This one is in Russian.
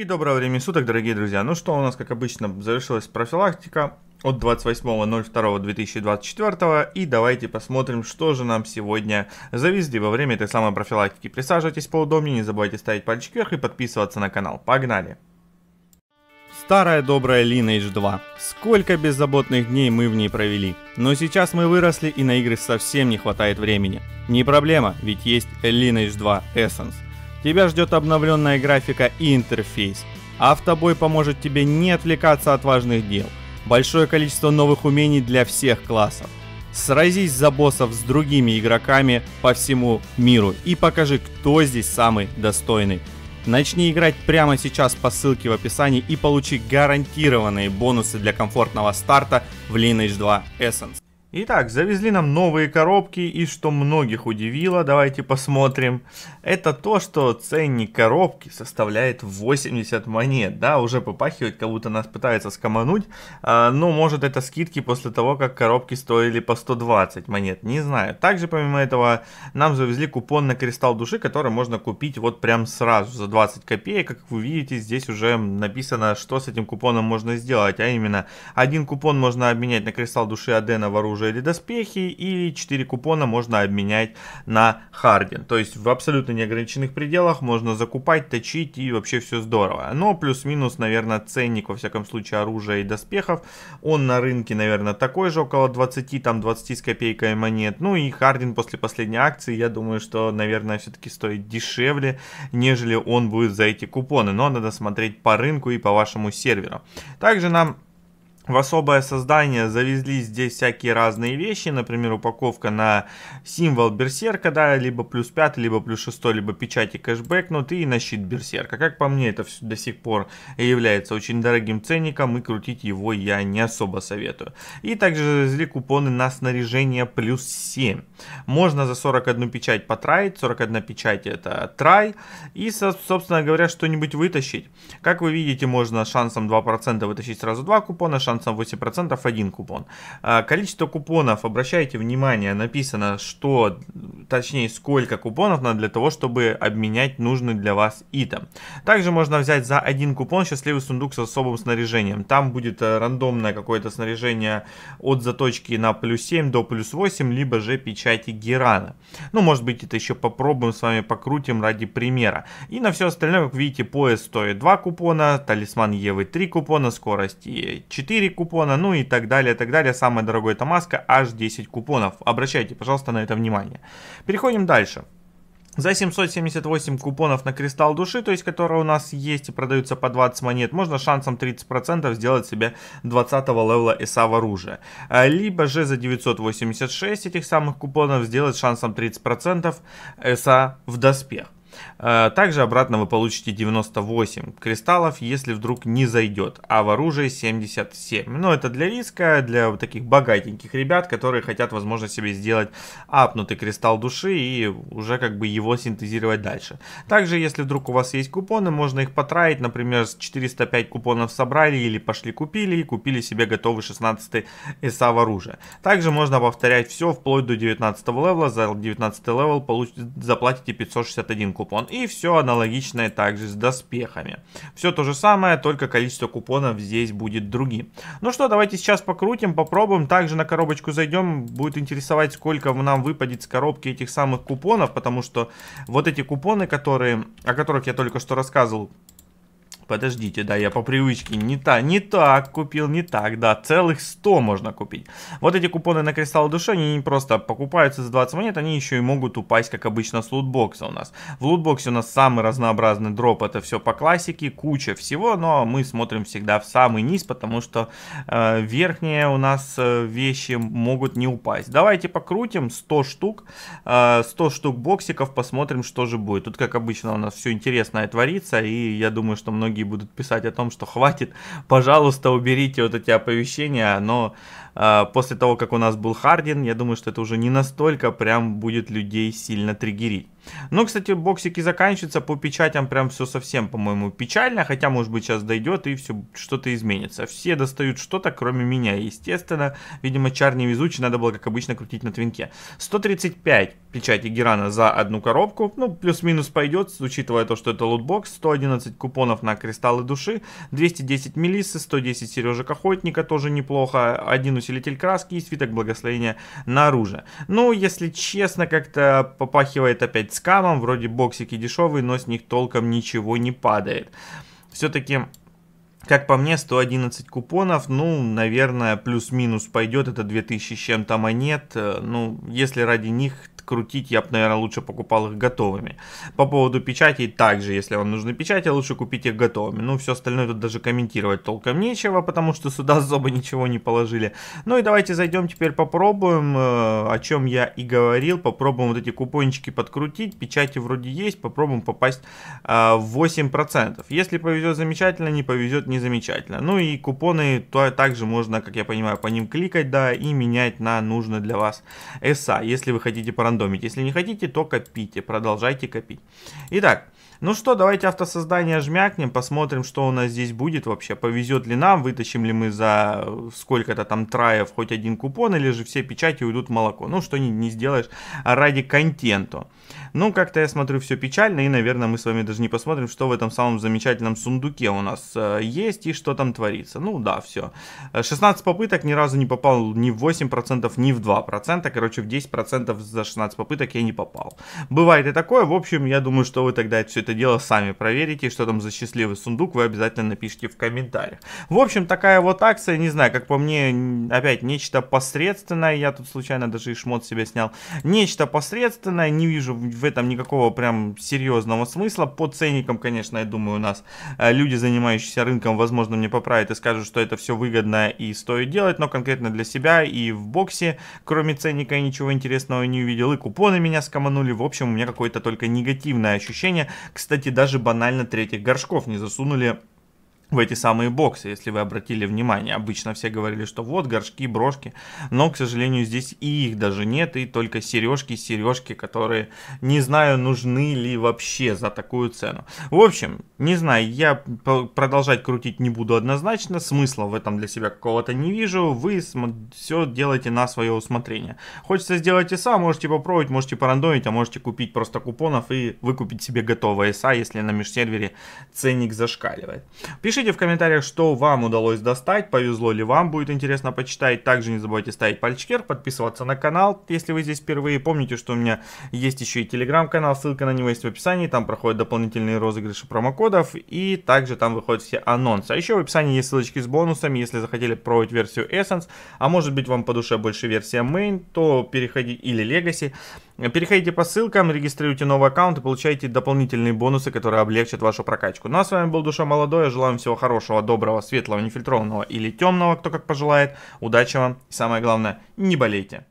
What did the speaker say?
И доброго времени суток, дорогие друзья. Ну что, у нас, как обычно, завершилась профилактика от 28.02.2024. И давайте посмотрим, что же нам сегодня завезли во время этой самой профилактики. Присаживайтесь поудобнее, не забывайте ставить пальчик вверх и подписываться на канал. Погнали! Старая добрая Lineage 2. Сколько беззаботных дней мы в ней провели. Но сейчас мы выросли и на игры совсем не хватает времени. Не проблема, ведь есть Lineage 2 Essence. Тебя ждет обновленная графика и интерфейс. Автобой поможет тебе не отвлекаться от важных дел. Большое количество новых умений для всех классов. Сразись за боссов с другими игроками по всему миру и покажи, кто здесь самый достойный. Начни играть прямо сейчас по ссылке в описании и получи гарантированные бонусы для комфортного старта в Lineage 2 Essence. Итак, завезли нам новые коробки, и что многих удивило, давайте посмотрим, это то, что ценник коробки составляет 80 монет, да, уже попахивает, как будто нас пытаются скомануть, а, но ну, может это скидки после того, как коробки стоили по 120 монет, не знаю. Также, помимо этого, нам завезли купон на Кристалл Души, который можно купить вот прям сразу за 20 копеек, как вы видите, здесь уже написано, что с этим купоном можно сделать, а именно, один купон можно обменять на Кристалл Души Адена в оружие или доспехи, и 4 купона можно обменять на Хардин. То есть в абсолютно неограниченных пределах можно закупать, точить и вообще все здорово. Но плюс-минус, наверное, ценник, во всяком случае, оружия и доспехов, он на рынке, наверное, такой же, около 20, там 20 с копейкой монет. Ну и Хардин после последней акции, я думаю, что, наверное, все-таки стоит дешевле, нежели он будет за эти купоны. Но надо смотреть по рынку и по вашему серверу. Также нам в особое создание завезли здесь всякие разные вещи, например, упаковка на символ берсерка, да, либо плюс 5, либо плюс 6, либо печати кэшбэк, но ну, ты и на щит берсерка. Как по мне, это все до сих пор является очень дорогим ценником, и крутить его я не особо советую. И также завезли купоны на снаряжение плюс 7. Можно за 41 печать потратить, 41 печать это трай, и, собственно говоря, что-нибудь вытащить. Как вы видите, можно шансом 2% вытащить сразу 2 купона, шансом авансом 8% один купон. А, количество купонов, обращайте внимание, написано, что, точнее, сколько купонов надо для того, чтобы обменять нужный для вас итем. Также можно взять за один купон счастливый сундук с особым снаряжением. Там будет э, рандомное какое-то снаряжение от заточки на плюс 7 до плюс 8, либо же печати Герана. Ну, может быть, это еще попробуем с вами покрутим ради примера. И на все остальное, как видите, поезд стоит 2 купона, талисман Евы 3 купона, скорости 4 э, купона, ну и так далее, так далее. самая дорогая это маска, аж 10 купонов. Обращайте, пожалуйста, на это внимание. Переходим дальше. За 778 купонов на кристалл души, то есть которые у нас есть и продаются по 20 монет, можно шансом 30% сделать себе 20 левела ИСА в оружие. А, либо же за 986 этих самых купонов сделать шансом 30% ИСА в доспех. Э, также обратно вы получите 98 кристаллов, если вдруг не зайдет, а в оружии 77. Но это для риска, для вот таких богатеньких ребят, которые хотят, возможно, себе сделать апнутый кристалл души и уже как бы его синтезировать дальше. Также, если вдруг у вас есть купоны, можно их потратить, например, 405 купонов собрали или пошли купили и купили себе готовый 16 эса в оружие. Также можно повторять все вплоть до 19 левела, за 19 левел получ... заплатите 561 купон купон. И все аналогичное также с доспехами. Все то же самое, только количество купонов здесь будет другим. Ну что, давайте сейчас покрутим, попробуем. Также на коробочку зайдем. Будет интересовать, сколько нам выпадет с коробки этих самых купонов. Потому что вот эти купоны, которые, о которых я только что рассказывал, Подождите, да, я по привычке не, та, не так купил, не так, да, целых 100 можно купить. Вот эти купоны на кристаллы души, они не просто покупаются за 20 монет, они еще и могут упасть, как обычно, с лутбокса у нас. В лутбоксе у нас самый разнообразный дроп, это все по классике, куча всего, но мы смотрим всегда в самый низ, потому что э, верхние у нас э, вещи могут не упасть. Давайте покрутим 100 штук, э, 100 штук боксиков, посмотрим, что же будет. Тут, как обычно, у нас все интересное творится, и я думаю, что многие многие будут писать о том, что хватит, пожалуйста, уберите вот эти оповещения, но а, после того, как у нас был Хардин, я думаю, что это уже не настолько прям будет людей сильно триггерить. Но, ну, кстати, боксики заканчиваются, по печатям прям все совсем, по-моему, печально, хотя, может быть, сейчас дойдет и все что-то изменится. Все достают что-то, кроме меня, естественно. Видимо, чар невезучий, надо было, как обычно, крутить на твинке. 135 печати Герана за одну коробку, ну, плюс-минус пойдет, учитывая то, что это лутбокс, 111 купонов на кристаллы души, 210 мелисы, 110 сережек охотника, тоже неплохо, один усилитель краски и свиток благословения наружу. Ну, если честно, как-то попахивает опять скамом, вроде боксики дешевые, но с них толком ничего не падает. Все-таки как по мне, 111 купонов, ну, наверное, плюс-минус пойдет, это 2000 с чем-то монет. Э, ну, если ради них крутить, я бы, наверное, лучше покупал их готовыми. По поводу печати также, если вам нужны печати, лучше купить их готовыми. Ну, все остальное тут даже комментировать толком нечего, потому что сюда особо ничего не положили. Ну и давайте зайдем теперь попробуем, э, о чем я и говорил, попробуем вот эти купончики подкрутить, печати вроде есть, попробуем попасть э, в 8%. Если повезет замечательно, не повезет не замечательно. Ну и купоны то, также можно, как я понимаю, по ним кликать, да, и менять на нужно для вас SA, если вы хотите по рандомному рандомить. Если не хотите, то копите, продолжайте копить. Итак, ну что, давайте автосоздание жмякнем, посмотрим, что у нас здесь будет вообще. Повезет ли нам, вытащим ли мы за сколько-то там траев хоть один купон, или же все печати уйдут в молоко. Ну, что не, не сделаешь ради контенту. Ну, как-то я смотрю, все печально, и, наверное, мы с вами даже не посмотрим, что в этом самом замечательном сундуке у нас э, есть и что там творится. Ну, да, все. Э, 16 попыток ни разу не попал ни в 8%, ни в 2%. Короче, в 10% за 16 попыток я не попал. Бывает и такое. В общем, я думаю, что вы тогда все это дело сами проверите, что там за счастливый сундук, вы обязательно напишите в комментариях. В общем, такая вот акция, не знаю, как по мне, опять нечто посредственное. Я тут случайно даже и шмот себе снял. Нечто посредственное, не вижу в этом никакого прям серьезного смысла. По ценникам, конечно, я думаю, у нас э, люди, занимающиеся рынком, возможно, мне поправят и скажут, что это все выгодно и стоит делать, но конкретно для себя и в боксе, кроме ценника, я ничего интересного не увидел. И купоны меня скоманули. В общем, у меня какое-то только негативное ощущение. Кстати, даже банально третьих горшков не засунули в эти самые боксы, если вы обратили внимание. Обычно все говорили, что вот горшки, брошки, но, к сожалению, здесь и их даже нет, и только сережки, сережки, которые, не знаю, нужны ли вообще за такую цену. В общем, не знаю, я продолжать крутить не буду однозначно, смысла в этом для себя какого-то не вижу, вы все делаете на свое усмотрение. Хочется сделать ИСа, можете попробовать, можете порандомить, а можете купить просто купонов и выкупить себе готовое ИСа, если на межсервере ценник зашкаливает. Пишите Пишите в комментариях, что вам удалось достать, повезло ли вам, будет интересно почитать. Также не забывайте ставить пальчик вверх, подписываться на канал, если вы здесь впервые. Помните, что у меня есть еще и телеграм-канал, ссылка на него есть в описании. Там проходят дополнительные розыгрыши промокодов и также там выходят все анонсы. А еще в описании есть ссылочки с бонусами, если захотели пробовать версию Essence, а может быть вам по душе больше версия Main, то переходите или Legacy, Переходите по ссылкам, регистрируйте новый аккаунт и получайте дополнительные бонусы, которые облегчат вашу прокачку. Ну а с вами был Душа Молодой. Я желаю вам всего хорошего, доброго, светлого, нефильтрованного или темного, кто как пожелает. Удачи вам и самое главное, не болейте.